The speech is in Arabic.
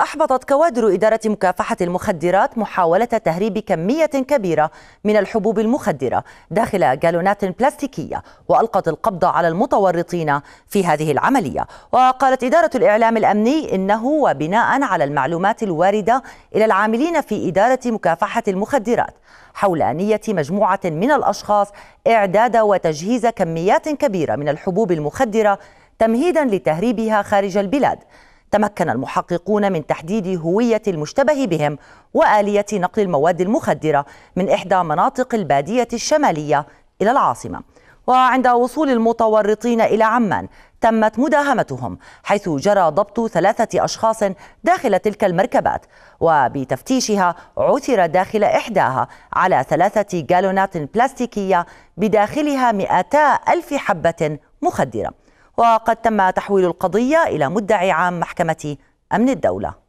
أحبطت كوادر إدارة مكافحة المخدرات محاولة تهريب كمية كبيرة من الحبوب المخدرة داخل جالونات بلاستيكية وألقت القبض على المتورطين في هذه العملية وقالت إدارة الإعلام الأمني إنه وبناء على المعلومات الواردة إلى العاملين في إدارة مكافحة المخدرات حول نية مجموعة من الأشخاص إعداد وتجهيز كميات كبيرة من الحبوب المخدرة تمهيدا لتهريبها خارج البلاد تمكن المحققون من تحديد هوية المشتبه بهم وآلية نقل المواد المخدرة من إحدى مناطق البادية الشمالية إلى العاصمة وعند وصول المتورطين إلى عمان تمت مداهمتهم حيث جرى ضبط ثلاثة أشخاص داخل تلك المركبات وبتفتيشها عثر داخل إحداها على ثلاثة جالونات بلاستيكية بداخلها مئتا ألف حبة مخدرة وقد تم تحويل القضية إلى مدعي عام محكمة أمن الدولة